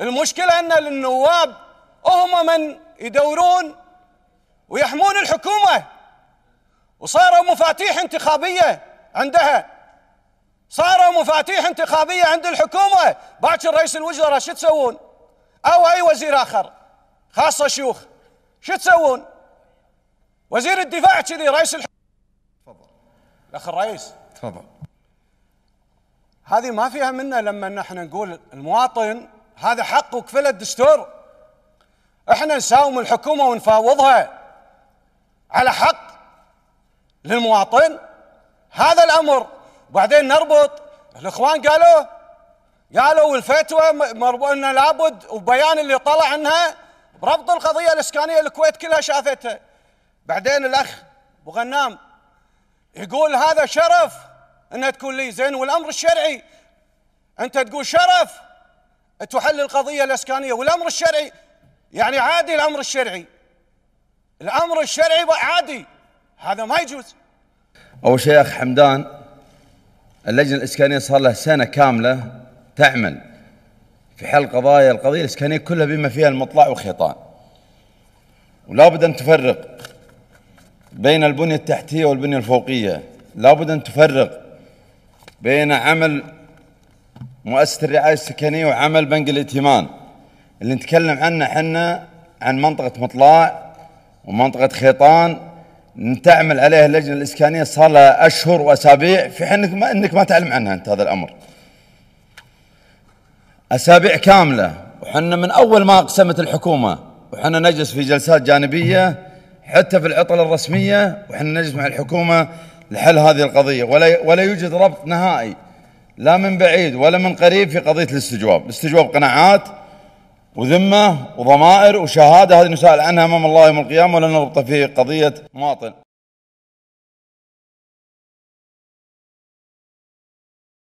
المشكلة أن النواب هم من يدورون ويحمون الحكومة وصاروا مفاتيح انتخابية عندها صاروا مفاتيح انتخابية عند الحكومة باكر رئيس الوزراء شو تسوون أو أي وزير آخر خاصة شيوخ شو تسوون وزير الدفاع كذي رئيس الحكومة تفضل الأخ الرئيس تفضل هذه ما فيها منا لما نحن نقول المواطن هذا حق وكفله الدستور احنا نساوم الحكومه ونفاوضها على حق للمواطن هذا الامر وبعدين نربط الاخوان قالوا قالوا الفتوى ان لابد وبيان اللي طلع عنها ربط القضيه الاسكانيه الكويت كلها شافتها بعدين الاخ ابو غنام يقول هذا شرف انها تكون لي زين والامر الشرعي انت تقول شرف تحل القضية الإسكانية والأمر الشرعي يعني عادي الأمر الشرعي الأمر الشرعي عادي هذا ما يجوز أول شيء أخ حمدان اللجنة الإسكانية صار لها سنة كاملة تعمل في حل قضايا القضية الإسكانية كلها بما فيها المطلع والخيطان ولا بد أن تفرق بين البنية التحتية والبنية الفوقية لا بد أن تفرق بين عمل مؤسسة الرعاية السكنية وعمل بنك الائتمان اللي نتكلم عنه حنا عن منطقة مطلع ومنطقة خيطان تعمل عليها اللجنة الإسكانية صار لها أشهر وأسابيع في حين ما أنك ما تعلم عنها أنت هذا الأمر أسابيع كاملة وحنا من أول ما أقسمت الحكومة وحنا نجلس في جلسات جانبية حتى في العطلة الرسمية وحنا نجلس مع الحكومة لحل هذه القضية ولا ولا يوجد ربط نهائي لا من بعيد ولا من قريب في قضية الاستجواب الاستجواب قناعات وذمة وضمائر وشهادة هذه نسأل عنها أمام الله يوم القيامة ولا نربط في قضية مواطن